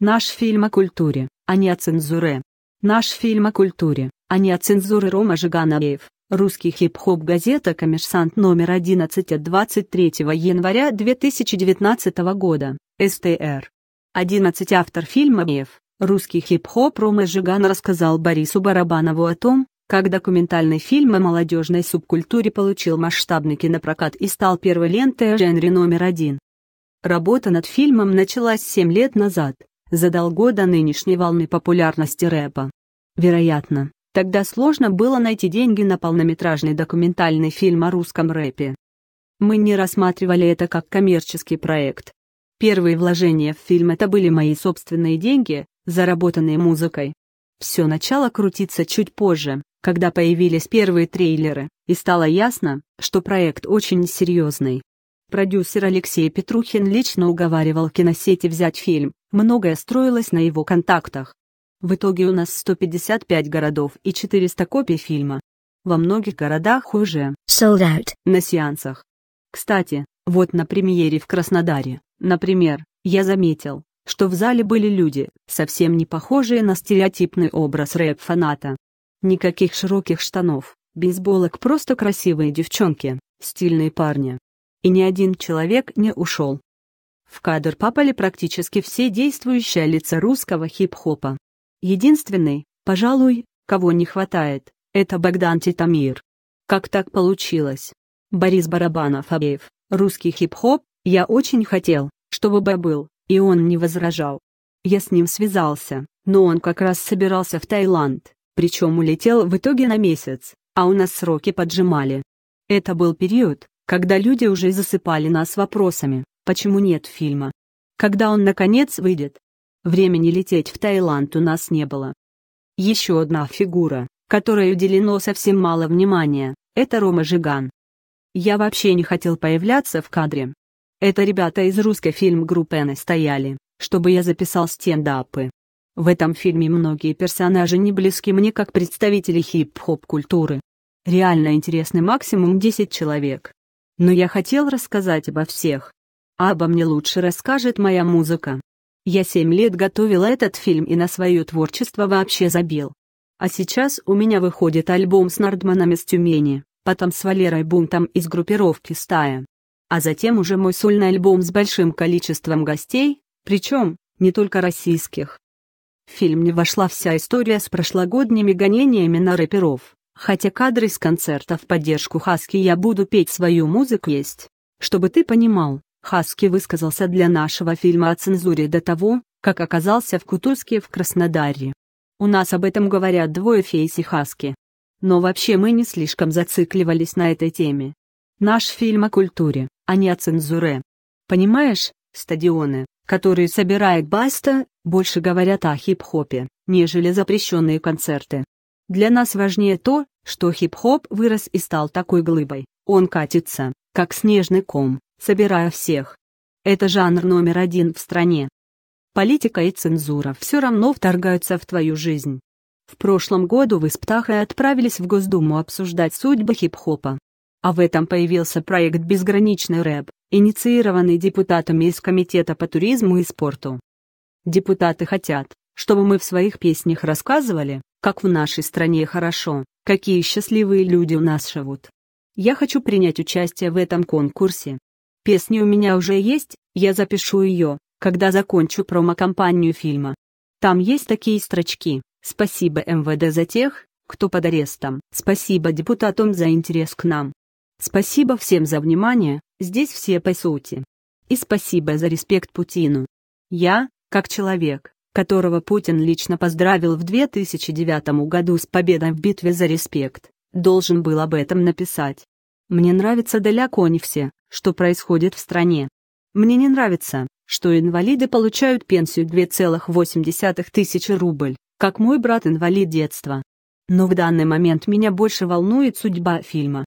Наш фильм о культуре, а не о цензуре. Наш фильм о культуре, а не о цензуре Рома Жиганаев. Русский хип-хоп газета «Коммерсант» номер 11 от 23 января 2019 года, СТР. 11 автор фильма «Мев», русский хип-хоп Рома Жиган рассказал Борису Барабанову о том, как документальный фильм о молодежной субкультуре получил масштабный кинопрокат и стал первой лентой о жанре номер один. Работа над фильмом началась 7 лет назад, задолго до нынешней волны популярности рэпа. Вероятно, тогда сложно было найти деньги на полнометражный документальный фильм о русском рэпе. Мы не рассматривали это как коммерческий проект. Первые вложения в фильм это были мои собственные деньги, заработанные музыкой. Все начало крутиться чуть позже, когда появились первые трейлеры, и стало ясно, что проект очень серьезный. Продюсер Алексей Петрухин лично уговаривал киносети взять фильм, Многое строилось на его контактах. В итоге у нас 155 городов и 400 копий фильма. Во многих городах уже sold out на сеансах. Кстати, вот на премьере в Краснодаре, например, я заметил, что в зале были люди, совсем не похожие на стереотипный образ рэп-фаната. Никаких широких штанов, бейсболок, просто красивые девчонки, стильные парни. И ни один человек не ушел, в кадр попали практически все действующие лица русского хип-хопа. Единственный, пожалуй, кого не хватает, это Богдан Титамир. Как так получилось? Борис Барабанов-Абеев, русский хип-хоп, я очень хотел, чтобы бы был, и он не возражал. Я с ним связался, но он как раз собирался в Таиланд, причем улетел в итоге на месяц, а у нас сроки поджимали. Это был период, когда люди уже засыпали нас вопросами, почему нет фильма. Когда он наконец выйдет? Времени лететь в Таиланд у нас не было. Еще одна фигура, которой уделено совсем мало внимания, это Рома Жиган. Я вообще не хотел появляться в кадре. Это ребята из русской фильм-группы настояли, чтобы я записал стендапы. В этом фильме многие персонажи не близки мне как представители хип-хоп культуры. Реально интересны максимум 10 человек. Но я хотел рассказать обо всех, Обо мне лучше расскажет моя музыка. Я семь лет готовила этот фильм и на свое творчество вообще забил. А сейчас у меня выходит альбом с Нардманом из Тюмени, потом с Валерой Бунтом из группировки «Стая». А затем уже мой сольный альбом с большим количеством гостей, причем, не только российских. В фильм не вошла вся история с прошлогодними гонениями на рэперов, хотя кадры с концерта в поддержку Хаски «Я буду петь свою музыку» есть, чтобы ты понимал. Хаски высказался для нашего фильма о цензуре до того, как оказался в Кутузке в Краснодаре. У нас об этом говорят двое Фейс и Хаски. Но вообще мы не слишком зацикливались на этой теме. Наш фильм о культуре, а не о цензуре. Понимаешь, стадионы, которые собирает Баста, больше говорят о хип-хопе, нежели запрещенные концерты. Для нас важнее то, что хип-хоп вырос и стал такой глыбой, он катится, как снежный ком, собирая всех. Это жанр номер один в стране. Политика и цензура все равно вторгаются в твою жизнь. В прошлом году вы с Птахой отправились в Госдуму обсуждать судьбы хип-хопа. А в этом появился проект «Безграничный рэп», инициированный депутатами из Комитета по туризму и спорту. Депутаты хотят, чтобы мы в своих песнях рассказывали, как в нашей стране хорошо, какие счастливые люди у нас живут. Я хочу принять участие в этом конкурсе. Песни у меня уже есть, я запишу ее, когда закончу промо-компанию фильма. Там есть такие строчки. Спасибо МВД за тех, кто под арестом. Спасибо депутатам за интерес к нам. Спасибо всем за внимание, здесь все по сути. И спасибо за респект Путину. Я, как человек, которого Путин лично поздравил в 2009 году с победой в битве за респект, должен был об этом написать. Мне нравится далеко не все, что происходит в стране. Мне не нравится, что инвалиды получают пенсию 2,8 тысячи рубль, как мой брат-инвалид детства. Но в данный момент меня больше волнует судьба фильма,